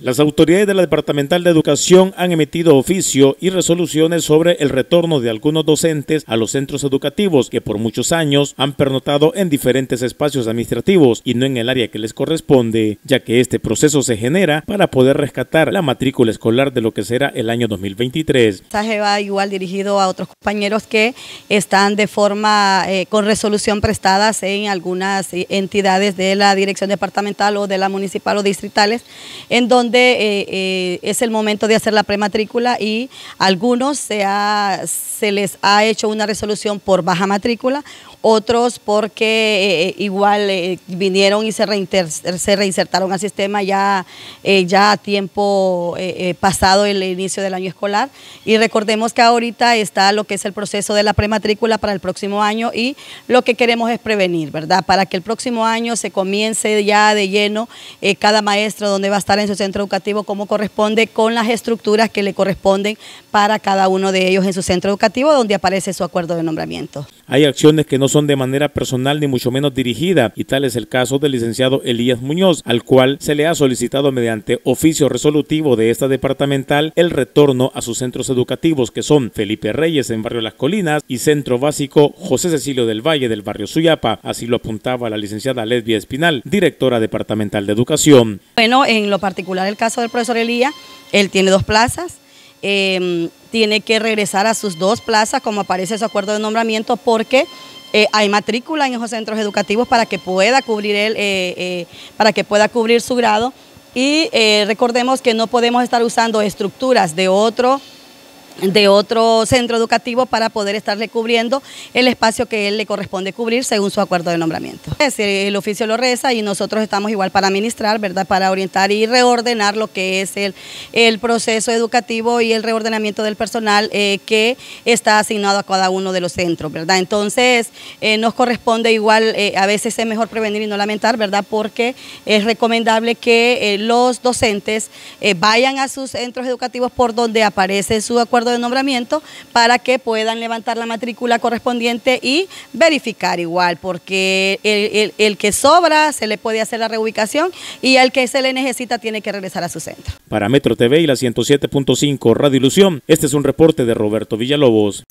Las autoridades de la Departamental de Educación han emitido oficio y resoluciones sobre el retorno de algunos docentes a los centros educativos que por muchos años han pernotado en diferentes espacios administrativos y no en el área que les corresponde, ya que este proceso se genera para poder rescatar la matrícula escolar de lo que será el año 2023. El mensaje va igual dirigido a otros compañeros que están de forma eh, con resolución prestadas en algunas eh, entidades de la dirección departamental o de la municipal o distritales, en donde eh, eh, es el momento de hacer la prematrícula y algunos se, se les ha hecho una resolución por baja matrícula, otros porque eh, igual vinieron y se, reinsertaron al sistema ya, ya a tiempo pasado el inicio del año escolar. Y recordemos que ahorita está lo que es el proceso de la prematrícula para el próximo año y lo que queremos es prevenir, ¿verdad? Para que el próximo año se comience ya de lleno cada maestro donde va a estar en su centro educativo como corresponde con las estructuras que le corresponden para cada uno de ellos en su centro educativo donde aparece su acuerdo de nombramiento. Hay acciones que no son de manera personal ni mucho menos dirigida, y tal es el caso del licenciado Elías Muñoz, al cual se le ha solicitado mediante oficio resolutivo de esta departamental el retorno a sus centros educativos, que son Felipe Reyes en Barrio Las Colinas y Centro Básico José Cecilio del Valle del Barrio Suyapa. Así lo apuntaba la licenciada Lesbia Espinal, directora departamental de Educación. Bueno, en lo particular el caso del profesor Elías, él tiene dos plazas eh, tiene que regresar a sus dos plazas, como aparece su acuerdo de nombramiento, porque eh, hay matrícula en esos centros educativos para que pueda cubrir eh, eh, para que pueda cubrir su grado. Y recordemos que no podemos estar usando estructuras de otro de otro centro educativo para poder estarle cubriendo el espacio que él le corresponde cubrir según su acuerdo de nombramiento. Es el oficio lo reza y nosotros estamos igual para administrar, ¿verdad? Para orientar y reordenar lo que es el, el proceso educativo y el reordenamiento del personal eh, que está asignado a cada uno de los centros, ¿verdad? Entonces, eh, nos corresponde igual, eh, a veces es mejor prevenir y no lamentar, ¿verdad? Porque es recomendable que los docentes vayan a sus centros educativos por donde aparece su acuerdo de nombramiento para que puedan levantar la matrícula correspondiente y verificar igual, porque el, el que sobra se le puede hacer la reubicación y el que se le necesita tiene que regresar a su centro. Para Metro TV y la 107.5 Radio Ilusión, este es un reporte de Roberto Villalobos.